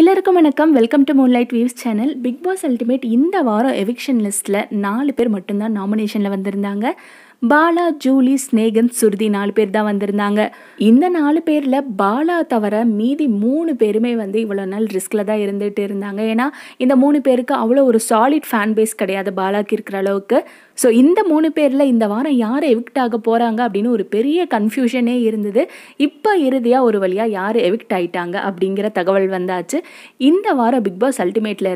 எல்லாருக்கும் வணக்கம் welcome to moon light views channel big boss ultimate இந்த வாரம் எவிக்ஷன் லிஸ்ட்டில் நாலு பேர் மட்டும்தான் நாமினேஷனில் வந்திருந்தாங்க பாலா ஜூலி ஸ்நேகன் சுருதி நாலு பேர் தான் வந்திருந்தாங்க இந்த நாலு பேரில் பாலா தவிர மீதி மூணு பேருமே வந்து இவ்வளோ நாள் ரிஸ்கில் தான் இருந்துகிட்டு இருந்தாங்க ஏன்னா இந்த மூணு பேருக்கு அவ்வளோ ஒரு சாலிட் ஃபேன் பேஸ் கிடையாது பாலாக்கு இருக்கிற அளவுக்கு ஸோ இந்த மூணு பேரில் இந்த வாரம் யார் எவிக்ட் ஆக போகிறாங்க அப்படின்னு ஒரு பெரிய கன்ஃபியூஷனே இருந்தது இப்போ இறுதியாக ஒரு வழியாக யார் எவிக்ட் ஆயிட்டாங்க அப்படிங்கிற தகவல் வந்தாச்சு இந்த வாரம் பிக்பாஸ்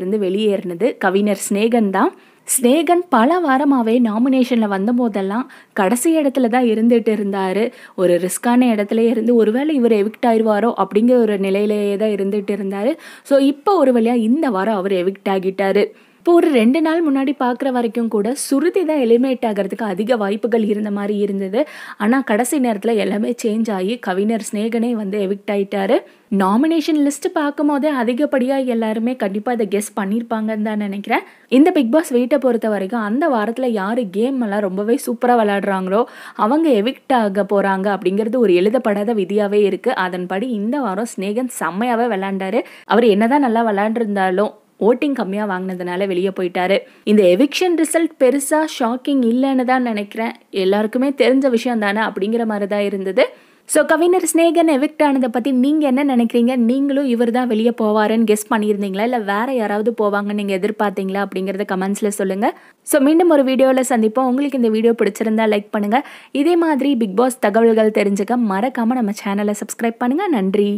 இருந்து வெளியேறினது கவிஞர் ஸ்னேகன் தான் ஸ்னேகன் பல வாரமாகவே நாமினேஷனில் வந்தபோதெல்லாம் கடைசி இடத்துல தான் இருந்துகிட்டு இருந்தார் ஒரு ரிஸ்க்கான இடத்துல இருந்து ஒருவேளை இவர் எவிக்ட் ஆயிடுவாரோ அப்படிங்கிற ஒரு நிலையிலேயே தான் இருந்துகிட்டு இருந்தார் ஸோ இப்போ ஒரு வழியாக இந்த வாரம் அவர் எவிக்ட் ஆகிட்டார் இப்போ ஒரு ரெண்டு நாள் முன்னாடி பார்க்குற வரைக்கும் கூட சுருதி தான் எலிமினேட் ஆகிறதுக்கு அதிக வாய்ப்புகள் இருந்த மாதிரி இருந்தது ஆனால் கடைசி நேரத்தில் எல்லாமே சேஞ்ச் ஆகி கவிஞர் ஸ்னேகனே வந்து எவிக்ட் ஆகிட்டாரு நாமினேஷன் லிஸ்ட் பார்க்கும் போதே அதிகப்படியாக எல்லாருமே கண்டிப்பாக அதை கெஸ் பண்ணியிருப்பாங்கன்னு தான் நினைக்கிறேன் இந்த பிக் பாஸ் வீட்டை பொறுத்த வரைக்கும் அந்த வாரத்தில் யார் கேம் எல்லாம் ரொம்பவே சூப்பராக விளாடுறாங்களோ அவங்க எவிக்ட் ஆக போகிறாங்க அப்படிங்கிறது ஒரு எழுதப்படாத விதியாகவே இருக்குது அதன்படி இந்த வாரம் ஸ்னேகன் செம்மையாகவே விளாண்டாரு அவர் என்னதான் நல்லா விளாண்டுருந்தாலும் ஓட்டிங் கம்மியாக வாங்கினதுனால வெளியே போயிட்டாரு இந்த எவிக்ஷன் ரிசல்ட் பெருசாக ஷாக்கிங் இல்லைன்னு தான் நினைக்கிறேன் எல்லாருக்குமே தெரிஞ்ச விஷயம் தானே அப்படிங்கிற மாதிரி தான் இருந்தது ஸோ கவிஞர் ஸ்னேகன் எவிக்ட் ஆனதை பற்றி நீங்கள் என்ன நினைக்கிறீங்க நீங்களும் இவர் தான் வெளியே போவாருன்னு கெஸ் பண்ணியிருந்தீங்களா இல்லை வேறு யாராவது போவாங்கன்னு நீங்கள் எதிர்பார்த்தீங்களா அப்படிங்கிறத கமெண்ட்ஸில் சொல்லுங்கள் ஸோ மீண்டும் ஒரு வீடியோவில் சந்திப்போம் உங்களுக்கு இந்த வீடியோ பிடிச்சிருந்தா லைக் பண்ணுங்கள் இதே மாதிரி பிக் பாஸ் தகவல்கள் தெரிஞ்சுக்க மறக்காமல் நம்ம சேனலை சப்ஸ்கிரைப் பண்ணுங்கள் நன்றி